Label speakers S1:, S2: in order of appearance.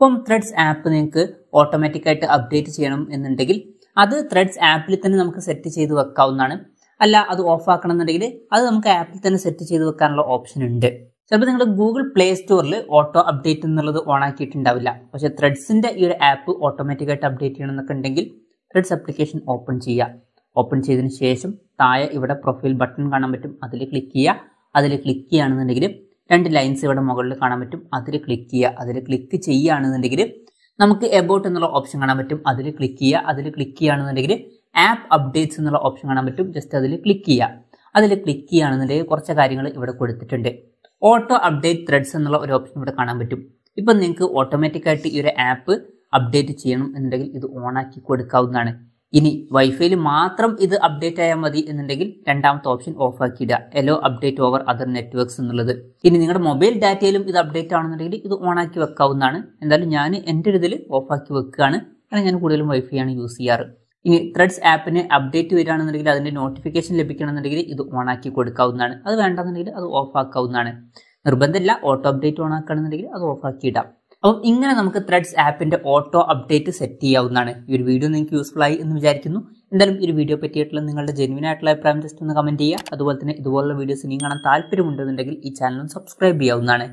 S1: ഇപ്പം threads app നിങ്ങൾക്ക് ഓട്ടോമാറ്റിക്കായിട്ട് അപ്ഡേറ്റ് ചെയ്യണം എന്നുണ്ടെങ്കിൽ അത് ത്രെഡ്സ് ആപ്പിൽ തന്നെ നമുക്ക് സെറ്റ് ചെയ്ത് വെക്കാവുന്നതാണ് അല്ല അത് ഓഫ് ആക്കണം എന്നുണ്ടെങ്കിൽ അത് നമുക്ക് ആപ്പിൽ തന്നെ സെറ്റ് ചെയ്ത് വെക്കാനുള്ള ഓപ്ഷൻ ഉണ്ട് ചിലപ്പോൾ നിങ്ങൾ ഗൂഗിൾ പ്ലേ സ്റ്റോറിൽ ഓട്ടോ അപ്ഡേറ്റ് എന്നുള്ളത് ഓൺ ആക്കിയിട്ടുണ്ടാവില്ല പക്ഷെ ത്രെഡ്സിന്റെ ഈ ഒരു ആപ്പ് ഓട്ടോമാറ്റിക്കായിട്ട് അപ്ഡേറ്റ് ചെയ്യണമെന്നൊക്കെ ഉണ്ടെങ്കിൽ ത്രെഡ്സ് ആപ്ലിക്കേഷൻ ഓപ്പൺ ചെയ്യുക ഓപ്പൺ ചെയ്തതിന് ശേഷം താഴെ ഇവിടെ പ്രൊഫൈൽ ബട്ടൺ കാണാൻ പറ്റും അതിൽ ക്ലിക്ക് ചെയ്യുക അതിൽ ക്ലിക്ക് ചെയ്യുകയാണെന്നുണ്ടെങ്കിൽ രണ്ട് ലൈൻസ് ഇവിടെ മുകളിൽ കാണാൻ പറ്റും അതിൽ ക്ലിക്ക് ചെയ്യുക അതിൽ ക്ലിക്ക് ചെയ്യുകയാണെന്നുണ്ടെങ്കിൽ നമുക്ക് എബോട്ട് എന്നുള്ള ഓപ്ഷൻ കാണാൻ പറ്റും അതിൽ ക്ലിക്ക് ചെയ്യുക അതിൽ ക്ലിക്ക് ചെയ്യുകയാണെന്നുണ്ടെങ്കിൽ ആപ്പ് അപ്ഡേറ്റ്സ് എന്നുള്ള ഓപ്ഷൻ കാണാൻ പറ്റും ജസ്റ്റ് അതിൽ ക്ലിക്ക് ചെയ്യുക അതിൽ ക്ലിക്ക് ചെയ്യുകയാണെന്നുണ്ടെങ്കിൽ കുറച്ച് കാര്യങ്ങൾ ഇവിടെ കൊടുത്തിട്ടുണ്ട് ഓട്ടോ അപ്ഡേറ്റ് ത്രെഡ്സ് എന്നുള്ള ഒരു ഓപ്ഷൻ ഇവിടെ കാണാൻ പറ്റും ഇപ്പം നിങ്ങൾക്ക് ഓട്ടോമാറ്റിക്കായിട്ട് ഈ ഒരു ആപ്പ് അപ്ഡേറ്റ് ചെയ്യണം എന്നുണ്ടെങ്കിൽ ഇത് ഓണാക്കി കൊടുക്കാവുന്നതാണ് ഇനി വൈഫൈയിൽ മാത്രം ഇത് അപ്ഡേറ്റ് ആയാൽ മതി എന്നുണ്ടെങ്കിൽ രണ്ടാമത്തെ ഓപ്ഷൻ ഓഫ് ആക്കിയിടുക allow update over other networks എന്നുള്ളത് ഇനി നിങ്ങളുടെ മൊബൈൽ ഡാറ്റയിലും ഇത് അപ്ഡേറ്റ് ആണെന്നുണ്ടെങ്കിൽ ഇത് ഓൺ ആക്കി വെക്കാവുന്നതാണ് എന്തായാലും ഞാൻ എൻ്റെ ഇതിൽ ഓഫ് ആക്കി വെക്കുകയാണ് കാരണം ഞാൻ കൂടുതലും വൈഫൈ ആണ് യൂസ് ചെയ്യാറ് ഇനി ത്രെഡ്സ് ആപ്പിന് അപ്ഡേറ്റ് വരികയാണെന്നുണ്ടെങ്കിൽ അതിൻ്റെ നോട്ടിഫിക്കേഷൻ ലഭിക്കണമെന്നുണ്ടെങ്കിൽ ഇത് ഓൺ ആക്കി കൊടുക്കാവുന്നതാണ് അത് വേണ്ടെന്നുണ്ടെങ്കിൽ അത് ഓഫ് ആക്കാവുന്നതാണ് നിർബന്ധമില്ല ഓട്ടോ അപ്ഡേറ്റ് ഓൺ ആക്കുകയാണെന്നുണ്ടെങ്കിൽ അത് ഓഫ് ആക്കി ഇടാം അപ്പം ഇങ്ങനെ നമുക്ക് ത്രെഡ്സ് ആപ്പിന്റെ ഓട്ടോ അപ്ഡേറ്റ് സെറ്റ് ചെയ്യാവുന്നതാണ് ഈ ഒരു വീഡിയോ നിങ്ങൾക്ക് യൂസ്ഫുൾ ആയി എന്ന് വിചാരിക്കുന്നു എന്തായാലും ഈ ഒരു വീഡിയോ പറ്റിയിട്ടുള്ള നിങ്ങളുടെ ജെനുവിൻ ആയിട്ടുള്ള അഭിപ്രായം ജസ്റ്റ് ഒന്ന് കമന്റ് ചെയ്യുക അതുപോലെ തന്നെ ഇതുപോലുള്ള വീഡിയോസ് ഇനിയും കാണാൻ താല്പര്യമുണ്ടെന്നുണ്ടെങ്കിൽ ഈ ചാനലും സബ്സ്ക്രൈബ് ചെയ്യാവുന്നതാണ്